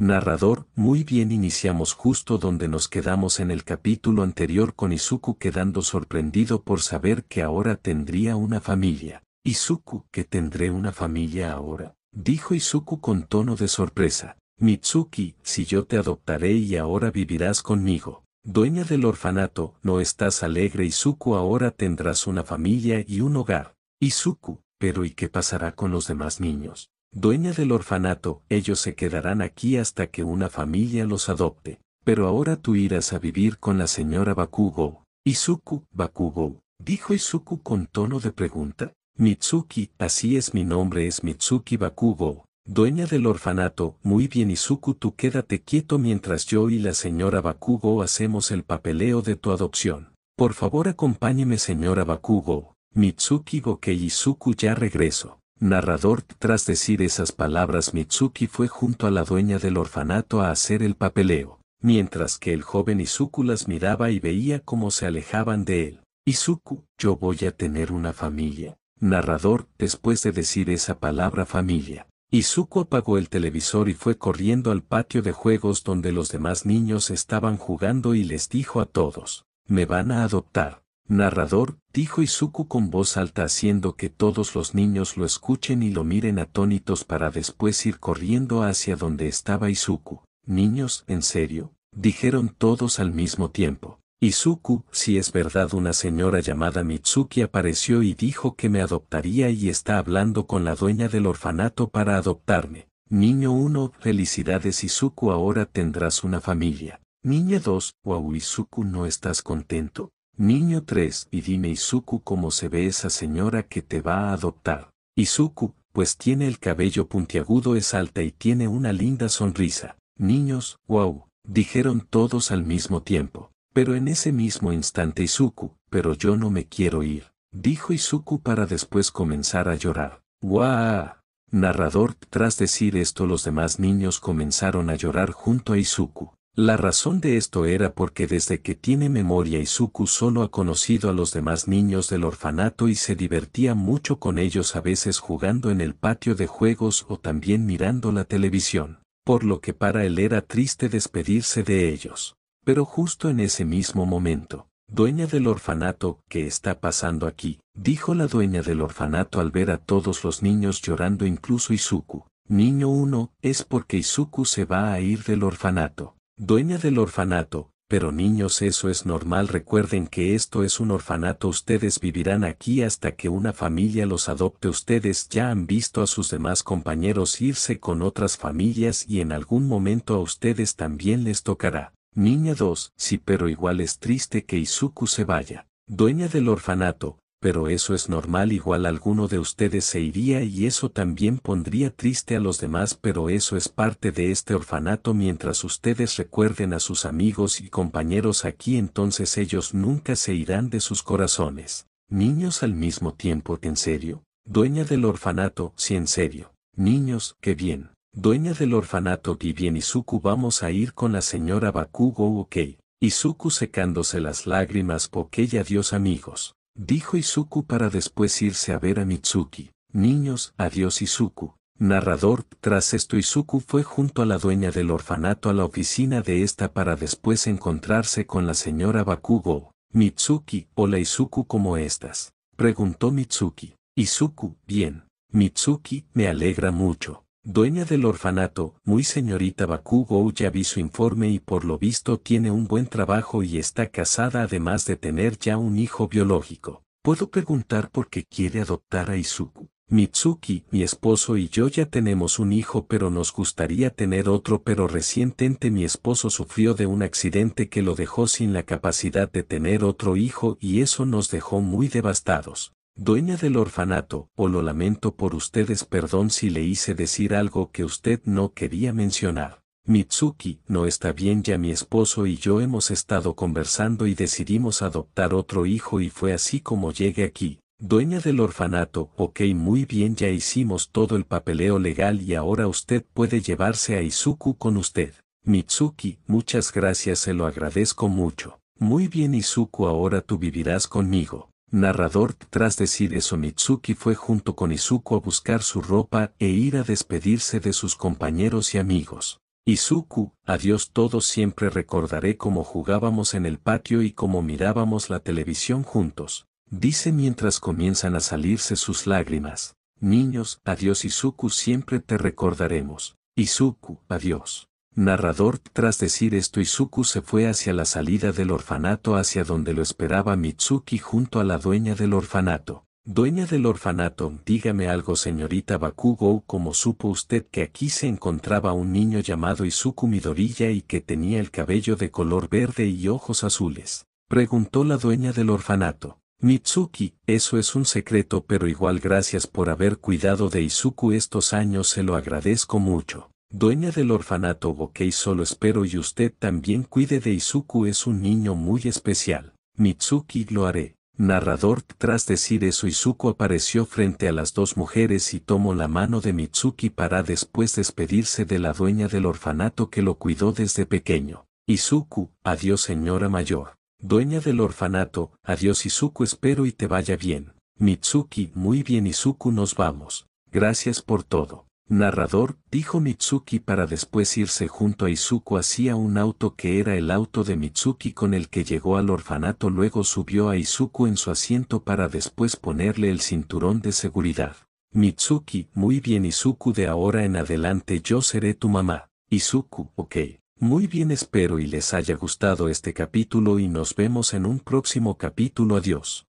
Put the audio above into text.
Narrador, muy bien iniciamos justo donde nos quedamos en el capítulo anterior con Izuku quedando sorprendido por saber que ahora tendría una familia. Izuku, que tendré una familia ahora, dijo Izuku con tono de sorpresa. Mitsuki, si yo te adoptaré y ahora vivirás conmigo. Dueña del orfanato, no estás alegre Izuku ahora tendrás una familia y un hogar. Izuku, pero ¿y qué pasará con los demás niños? Dueña del orfanato, ellos se quedarán aquí hasta que una familia los adopte. Pero ahora tú irás a vivir con la señora Bakugo. Izuku, Bakugo, dijo Izuku con tono de pregunta. Mitsuki, así es mi nombre es Mitsuki Bakugo, dueña del orfanato. Muy bien Izuku, tú quédate quieto mientras yo y la señora Bakugo hacemos el papeleo de tu adopción. Por favor acompáñeme señora Bakugo. Mitsuki Gokei Izuku ya regreso. Narrador tras decir esas palabras Mitsuki fue junto a la dueña del orfanato a hacer el papeleo, mientras que el joven Izuku las miraba y veía cómo se alejaban de él. Izuku, yo voy a tener una familia. Narrador, después de decir esa palabra familia, Izuku apagó el televisor y fue corriendo al patio de juegos donde los demás niños estaban jugando y les dijo a todos, me van a adoptar. Narrador, dijo Izuku con voz alta haciendo que todos los niños lo escuchen y lo miren atónitos para después ir corriendo hacia donde estaba Izuku. Niños, en serio, dijeron todos al mismo tiempo. Izuku, si es verdad una señora llamada Mitsuki apareció y dijo que me adoptaría y está hablando con la dueña del orfanato para adoptarme. Niño 1, felicidades Izuku ahora tendrás una familia. Niña 2, wow Izuku no estás contento, Niño 3 y dime Izuku cómo se ve esa señora que te va a adoptar. Izuku, pues tiene el cabello puntiagudo es alta y tiene una linda sonrisa. Niños, wow, dijeron todos al mismo tiempo. Pero en ese mismo instante Izuku, pero yo no me quiero ir, dijo Izuku para después comenzar a llorar. Wow, Narrador, tras decir esto los demás niños comenzaron a llorar junto a Izuku. La razón de esto era porque desde que tiene memoria Izuku solo ha conocido a los demás niños del orfanato y se divertía mucho con ellos a veces jugando en el patio de juegos o también mirando la televisión, por lo que para él era triste despedirse de ellos. Pero justo en ese mismo momento, dueña del orfanato, ¿qué está pasando aquí? dijo la dueña del orfanato al ver a todos los niños llorando incluso Izuku. Niño 1, es porque Izuku se va a ir del orfanato. Dueña del orfanato, pero niños eso es normal recuerden que esto es un orfanato ustedes vivirán aquí hasta que una familia los adopte ustedes ya han visto a sus demás compañeros irse con otras familias y en algún momento a ustedes también les tocará. Niña 2, sí pero igual es triste que Izuku se vaya. Dueña del orfanato, pero eso es normal igual alguno de ustedes se iría y eso también pondría triste a los demás pero eso es parte de este orfanato mientras ustedes recuerden a sus amigos y compañeros aquí entonces ellos nunca se irán de sus corazones. Niños al mismo tiempo, en serio, dueña del orfanato, sí en serio, niños, qué bien. Dueña del orfanato bien Izuku vamos a ir con la señora Bakugo ok. Izuku secándose las lágrimas porque ya adiós amigos. Dijo Izuku para después irse a ver a Mitsuki. Niños, adiós Izuku. Narrador, tras esto Izuku fue junto a la dueña del orfanato a la oficina de esta para después encontrarse con la señora Bakugo, Mitsuki, hola Izuku como estas. Preguntó Mitsuki. Izuku, bien. Mitsuki, me alegra mucho. Dueña del orfanato, muy señorita Bakugo, ya vi su informe y por lo visto tiene un buen trabajo y está casada además de tener ya un hijo biológico. Puedo preguntar por qué quiere adoptar a Izuku. Mitsuki, mi esposo y yo ya tenemos un hijo pero nos gustaría tener otro pero recientemente mi esposo sufrió de un accidente que lo dejó sin la capacidad de tener otro hijo y eso nos dejó muy devastados. Dueña del orfanato, o lo lamento por ustedes perdón si le hice decir algo que usted no quería mencionar. Mitsuki, no está bien ya mi esposo y yo hemos estado conversando y decidimos adoptar otro hijo y fue así como llegué aquí. Dueña del orfanato, ok muy bien ya hicimos todo el papeleo legal y ahora usted puede llevarse a Izuku con usted. Mitsuki, muchas gracias se lo agradezco mucho. Muy bien Izuku ahora tú vivirás conmigo. Narrador tras decir eso Mitsuki fue junto con Izuku a buscar su ropa e ir a despedirse de sus compañeros y amigos. Izuku, adiós todos siempre recordaré cómo jugábamos en el patio y cómo mirábamos la televisión juntos. Dice mientras comienzan a salirse sus lágrimas. Niños, adiós Izuku siempre te recordaremos. Izuku, adiós. Narrador, tras decir esto Izuku se fue hacia la salida del orfanato hacia donde lo esperaba Mitsuki junto a la dueña del orfanato. Dueña del orfanato, dígame algo señorita Bakugo, ¿cómo supo usted que aquí se encontraba un niño llamado Izuku Midoriya y que tenía el cabello de color verde y ojos azules? Preguntó la dueña del orfanato. Mitsuki, eso es un secreto pero igual gracias por haber cuidado de Izuku estos años se lo agradezco mucho dueña del orfanato Gokei solo espero y usted también cuide de Izuku es un niño muy especial. Mitsuki lo haré. Narrador tras decir eso Izuku apareció frente a las dos mujeres y tomó la mano de Mitsuki para después despedirse de la dueña del orfanato que lo cuidó desde pequeño. Izuku, adiós señora mayor. Dueña del orfanato, adiós Izuku espero y te vaya bien. Mitsuki, muy bien Izuku nos vamos. Gracias por todo. Narrador, dijo Mitsuki para después irse junto a Izuku hacia un auto que era el auto de Mitsuki con el que llegó al orfanato luego subió a Izuku en su asiento para después ponerle el cinturón de seguridad. Mitsuki, muy bien Izuku de ahora en adelante yo seré tu mamá. Izuku, ok. Muy bien espero y les haya gustado este capítulo y nos vemos en un próximo capítulo adiós.